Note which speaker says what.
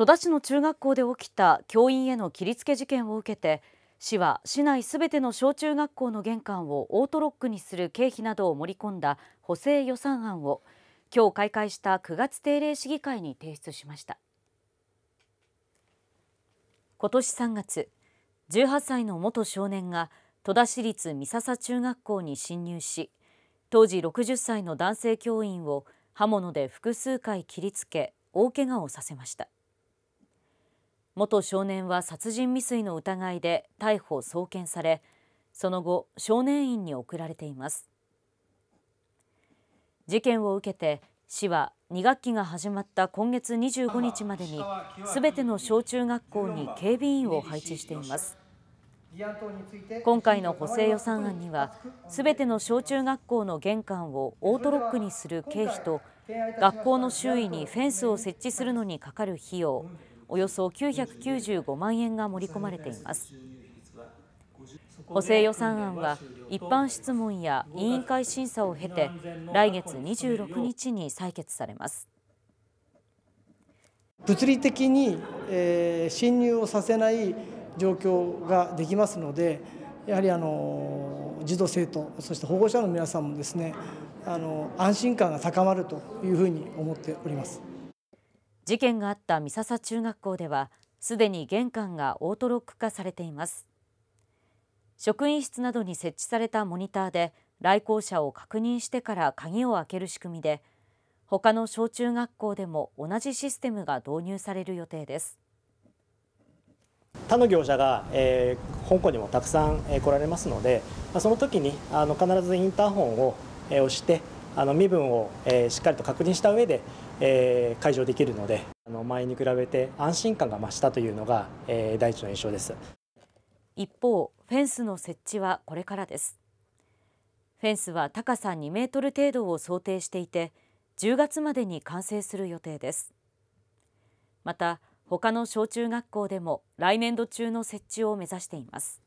Speaker 1: 戸田市の中学校で起きた教員への切りつけ事件を受けて市は市内すべての小中学校の玄関をオートロックにする経費などを盛り込んだ補正予算案を今日開会した9月定例市議会に提出しました今年3月18歳の元少年が戸田市立三笹中学校に侵入し当時60歳の男性教員を刃物で複数回切りつけ大けがをさせました元少年は殺人未遂の疑いで逮捕・送検されその後少年院に送られています事件を受けて市は2学期が始まった今月25日までにすべての小中学校に警備員を配置しています
Speaker 2: 今回の補正予算案に
Speaker 1: はすべての小中学校の玄関をオートロックにする経費と学校の周囲にフェンスを設置するのにかかる費用およそ995万円が盛り込まれています補正予算案は一般質問や委員会審査を経て来月26日に採決されます
Speaker 2: 物理的に、えー、侵入をさせない状況ができますのでやはりあの児童生徒そして保護者の皆さんもですねあの安心感が高まるというふうに思っております。
Speaker 1: 事件があった三笹中学校ではすでに玄関がオートロック化されています職員室などに設置されたモニターで来校者を確認してから鍵を開ける仕組みで他の小中学校でも同じシステムが導入される予定です
Speaker 3: 他の業者が、えー、香港にもたくさん、えー、来られますので、まあ、その時にあの必ずインターホンを、えー、押してあの身分を、えー、しっかりと確認した上でえ解除できるのであの前に比べて安心感が増したというのが、え第一の印象です
Speaker 1: 一方フェンスの設置はこれからですフェンスは高さ2メートル程度を想定していて10月までに完成する予定ですまた他の小中学校でも来年度中の設置を目指しています